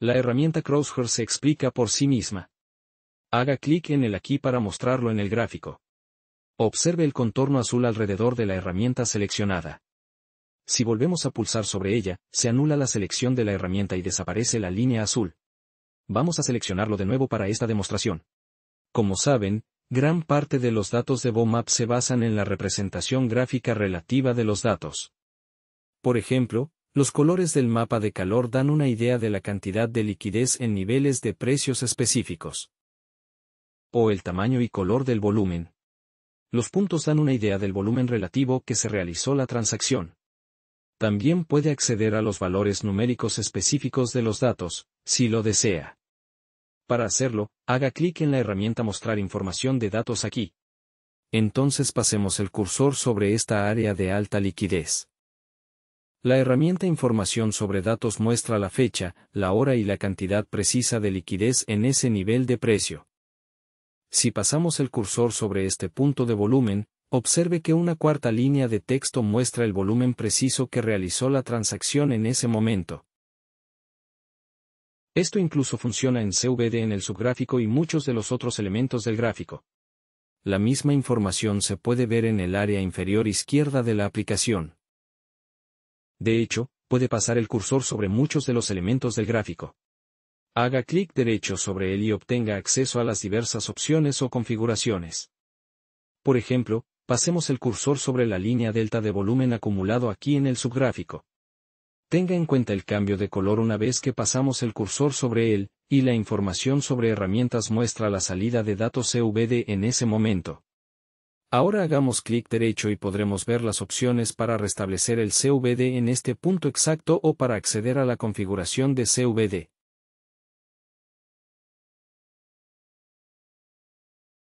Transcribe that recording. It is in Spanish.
La herramienta Crosshair se explica por sí misma. Haga clic en el aquí para mostrarlo en el gráfico. Observe el contorno azul alrededor de la herramienta seleccionada. Si volvemos a pulsar sobre ella, se anula la selección de la herramienta y desaparece la línea azul. Vamos a seleccionarlo de nuevo para esta demostración. Como saben, gran parte de los datos de BOMAP se basan en la representación gráfica relativa de los datos. Por ejemplo, los colores del mapa de calor dan una idea de la cantidad de liquidez en niveles de precios específicos. O el tamaño y color del volumen. Los puntos dan una idea del volumen relativo que se realizó la transacción. También puede acceder a los valores numéricos específicos de los datos, si lo desea. Para hacerlo, haga clic en la herramienta Mostrar información de datos aquí. Entonces pasemos el cursor sobre esta área de alta liquidez. La herramienta Información sobre datos muestra la fecha, la hora y la cantidad precisa de liquidez en ese nivel de precio. Si pasamos el cursor sobre este punto de volumen, observe que una cuarta línea de texto muestra el volumen preciso que realizó la transacción en ese momento. Esto incluso funciona en CVD en el subgráfico y muchos de los otros elementos del gráfico. La misma información se puede ver en el área inferior izquierda de la aplicación. De hecho, puede pasar el cursor sobre muchos de los elementos del gráfico. Haga clic derecho sobre él y obtenga acceso a las diversas opciones o configuraciones. Por ejemplo, pasemos el cursor sobre la línea delta de volumen acumulado aquí en el subgráfico. Tenga en cuenta el cambio de color una vez que pasamos el cursor sobre él, y la información sobre herramientas muestra la salida de datos CVD en ese momento. Ahora hagamos clic derecho y podremos ver las opciones para restablecer el CVD en este punto exacto o para acceder a la configuración de CVD.